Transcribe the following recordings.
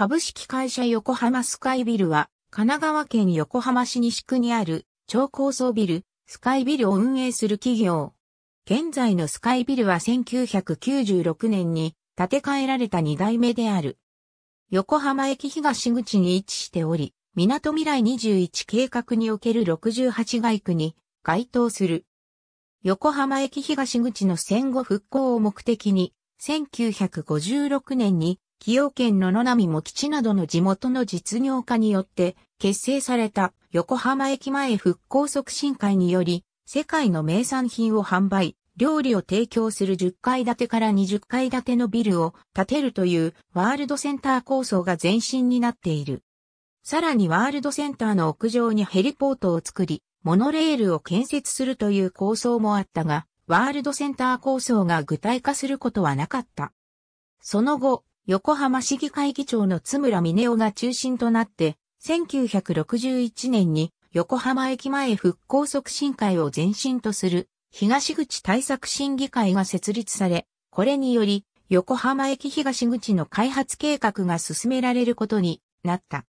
株式会社横浜スカイビルは、神奈川県横浜市西区にある超高層ビル、スカイビルを運営する企業。現在のスカイビルは1996年に建て替えられた2代目である。横浜駅東口に位置しており、港未来21計画における68街区に該当する。横浜駅東口の戦後復興を目的に、1956年に崎陽軒の野波も吉などの地元の実業家によって結成された横浜駅前復興促進会により、世界の名産品を販売、料理を提供する10階建てから20階建てのビルを建てるというワールドセンター構想が前身になっている。さらにワールドセンターの屋上にヘリポートを作り、モノレールを建設するという構想もあったが、ワールドセンター構想が具体化することはなかった。その後、横浜市議会議長の津村峰夫が中心となって、1961年に横浜駅前復興促進会を前身とする東口対策審議会が設立され、これにより横浜駅東口の開発計画が進められることになった。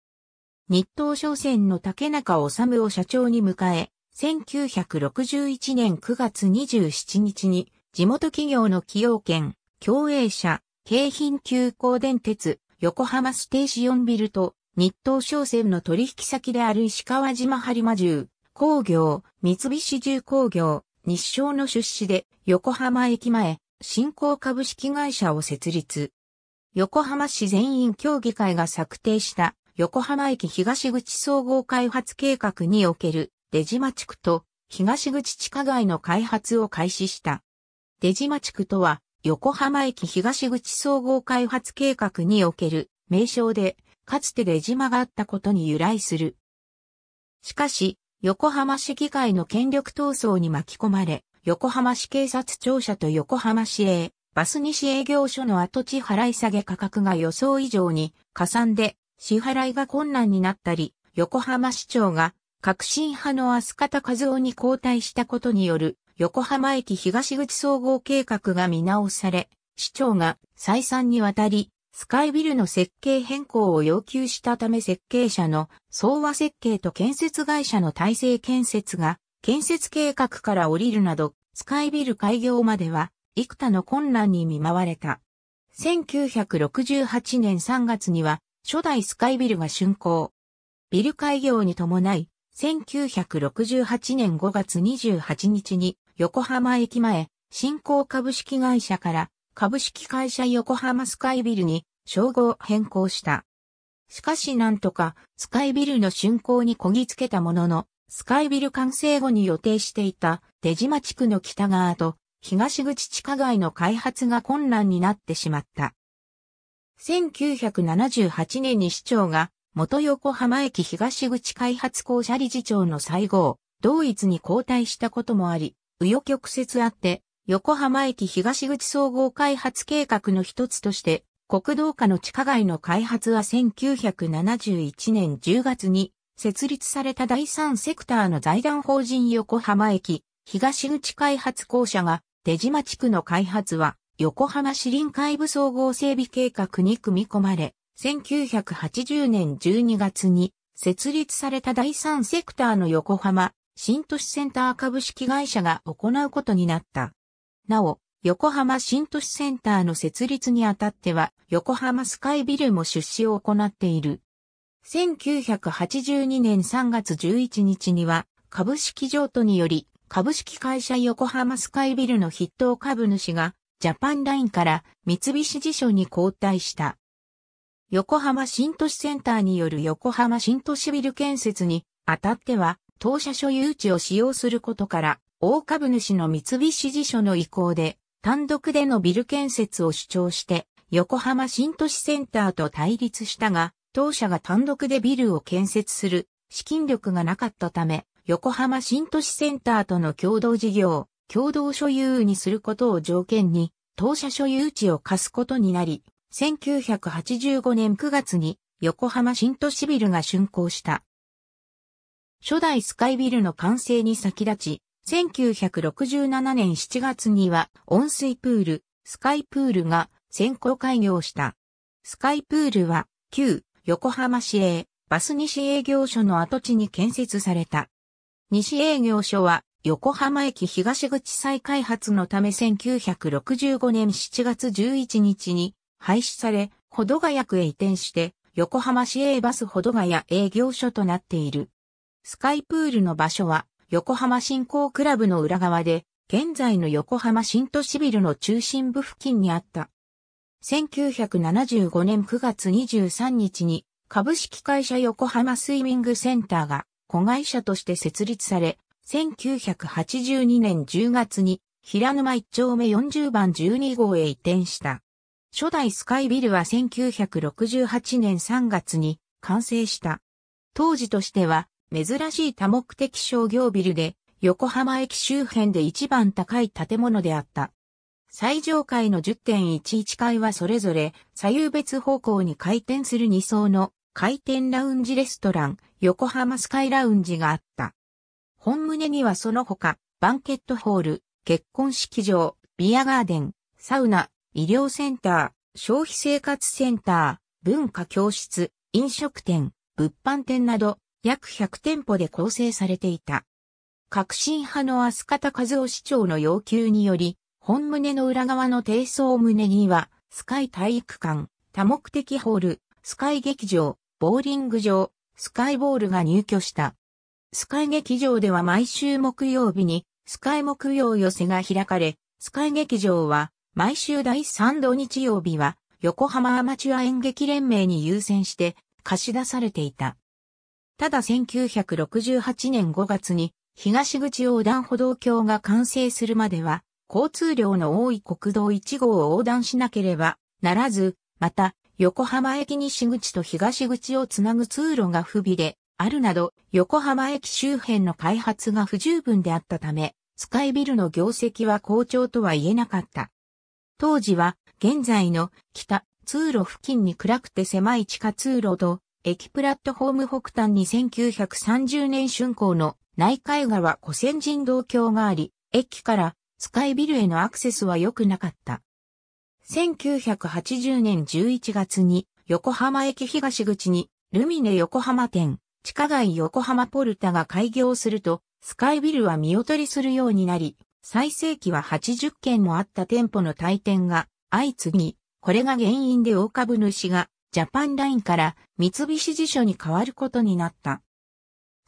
日東商船の竹中治を社長に迎え、1961年9月27日に地元企業の企業権、共栄社、京浜急行電鉄、横浜ステーションビルと、日東商船の取引先である石川島播磨重工業、三菱重工業、日商の出資で、横浜駅前、新興株式会社を設立。横浜市全員協議会が策定した横浜駅東口総合開発計画における出島地区と東口地下街の開発を開始した。出島地区とは横浜駅東口総合開発計画における名称で、かつて出島があったことに由来する。しかし、横浜市議会の権力闘争に巻き込まれ、横浜市警察庁舎と横浜市営、バス西営業所の跡地払い下げ価格が予想以上に、加算で支払いが困難になったり、横浜市長が革新派の飛鳥田和夫に交代したことによる横浜駅東口総合計画が見直され、市長が再三にわたり、スカイビルの設計変更を要求したため設計者の総和設計と建設会社の体制建設が建設計画から降りるなど、スカイビル開業までは幾多の混乱に見舞われた。1968年3月には初代スカイビルが竣工。ビル開業に伴い、1968年5月28日に横浜駅前、新興株式会社から株式会社横浜スカイビルに称号変更した。しかしなんとかスカイビルの竣工にこぎつけたものの、スカイビル完成後に予定していた出島地区の北側と東口地下街の開発が困難になってしまった。1978年に市長が元横浜駅東口開発公社理事長の最後、同一に交代したこともあり、紆余曲折あって、横浜駅東口総合開発計画の一つとして、国道下の地下街の開発は1971年10月に設立された第三セクターの財団法人横浜駅東口開発公社が手島地区の開発は横浜市臨海部総合整備計画に組み込まれ、1980年12月に設立された第三セクターの横浜新都市センター株式会社が行うことになった。なお、横浜新都市センターの設立にあたっては、横浜スカイビルも出資を行っている。1982年3月11日には、株式譲渡により、株式会社横浜スカイビルの筆頭株主が、ジャパンラインから三菱地所に交代した。横浜新都市センターによる横浜新都市ビル建設にあたっては、当社所有地を使用することから、大株主の三菱地所の意向で、単独でのビル建設を主張して、横浜新都市センターと対立したが、当社が単独でビルを建設する資金力がなかったため、横浜新都市センターとの共同事業、共同所有にすることを条件に、当社所有地を貸すことになり、1985年9月に横浜新都市ビルが竣工した。初代スカイビルの完成に先立ち、1967年7月には温水プール、スカイプールが先行開業した。スカイプールは旧横浜市営バス西営業所の跡地に建設された。西営業所は横浜駅東口再開発のため1965年7月11日に廃止され、保土ヶ谷区へ移転して横浜市営バス保土ヶ谷営業所となっている。スカイプールの場所は、横浜振興クラブの裏側で、現在の横浜新都市ビルの中心部付近にあった。1975年9月23日に、株式会社横浜スイミングセンターが子会社として設立され、1982年10月に平沼1丁目40番12号へ移転した。初代スカイビルは1968年3月に完成した。当時としては珍しい多目的商業ビルで、横浜駅周辺で一番高い建物であった。最上階の10.11階はそれぞれ左右別方向に回転する2層の回転ラウンジレストラン横浜スカイラウンジがあった。本棟にはその他バンケットホール、結婚式場、ビアガーデン、サウナ、医療センター、消費生活センター、文化教室、飲食店、物販店など約100店舗で構成されていた。革新派の飛方和夫市長の要求により、本棟の裏側の低層棟には、スカイ体育館、多目的ホール、スカイ劇場、ボーリング場、スカイボールが入居した。スカイ劇場では毎週木曜日に、スカイ木曜寄せが開かれ、スカイ劇場は、毎週第3土日曜日は、横浜アマチュア演劇連盟に優先して、貸し出されていた。ただ1968年5月に東口横断歩道橋が完成するまでは交通量の多い国道1号を横断しなければならず、また横浜駅西口と東口をつなぐ通路が不備であるなど横浜駅周辺の開発が不十分であったため、スカイビルの業績は好調とは言えなかった。当時は現在の北通路付近に暗くて狭い地下通路と駅プラットフォーム北端に1930年春工の内海川古戦人道橋があり、駅からスカイビルへのアクセスは良くなかった。1980年11月に横浜駅東口にルミネ横浜店地下街横浜ポルタが開業するとスカイビルは見劣りするようになり、最盛期は80件もあった店舗の退店が相次ぎ、これが原因で大株主がジャパンラインから三菱辞書に変わることになった。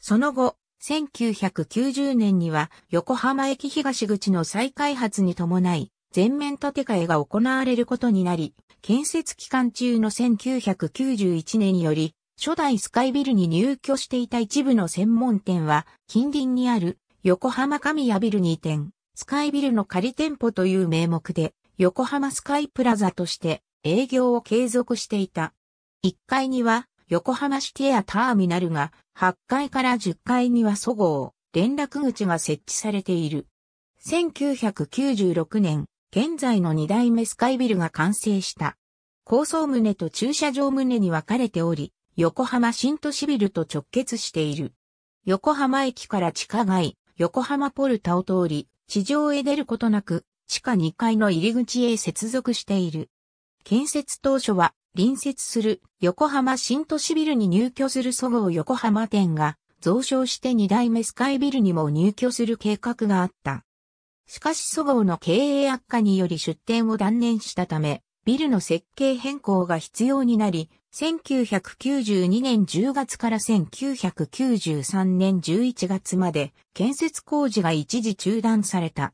その後、1990年には横浜駅東口の再開発に伴い、全面建て替えが行われることになり、建設期間中の1991年により、初代スカイビルに入居していた一部の専門店は、近隣にある横浜神谷ビルに移転、スカイビルの仮店舗という名目で、横浜スカイプラザとして営業を継続していた。1階には横浜市ティアターミナルが8階から10階にはそごう連絡口が設置されている。1996年、現在の2代目スカイビルが完成した。高層棟と駐車場棟に分かれており、横浜新都市ビルと直結している。横浜駅から地下街、横浜ポルタを通り、地上へ出ることなく、地下2階の入り口へ接続している。建設当初は隣接する横浜新都市ビルに入居するそごう横浜店が増床して2代目スカイビルにも入居する計画があった。しかしそごうの経営悪化により出店を断念したため、ビルの設計変更が必要になり、1992年10月から1993年11月まで建設工事が一時中断された。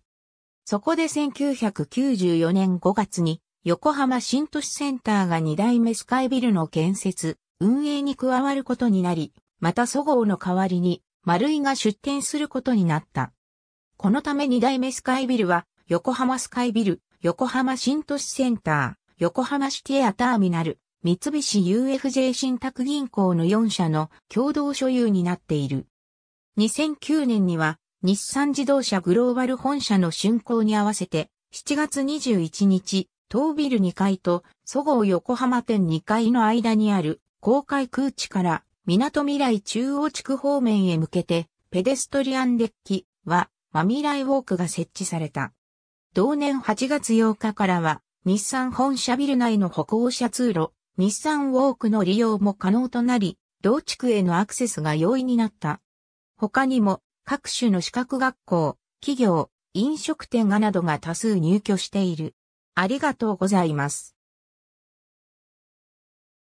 そこで1994年5月に横浜新都市センターが2代目スカイビルの建設、運営に加わることになり、また祖号の代わりに、丸井が出店することになった。このため2代目スカイビルは、横浜スカイビル、横浜新都市センター、横浜シティアターミナル、三菱 UFJ 信託銀行の4社の共同所有になっている。2009年には日産自動車グローバル本社の竣工に合わせて7月21日東ビル2階と、そごう横浜店2階の間にある、公開空地から、港未来中央地区方面へ向けて、ペデストリアンデッキは、マミライウォークが設置された。同年8月8日からは、日産本社ビル内の歩行者通路、日産ウォークの利用も可能となり、同地区へのアクセスが容易になった。他にも、各種の資格学校、企業、飲食店がなどが多数入居している。ありがとうございます。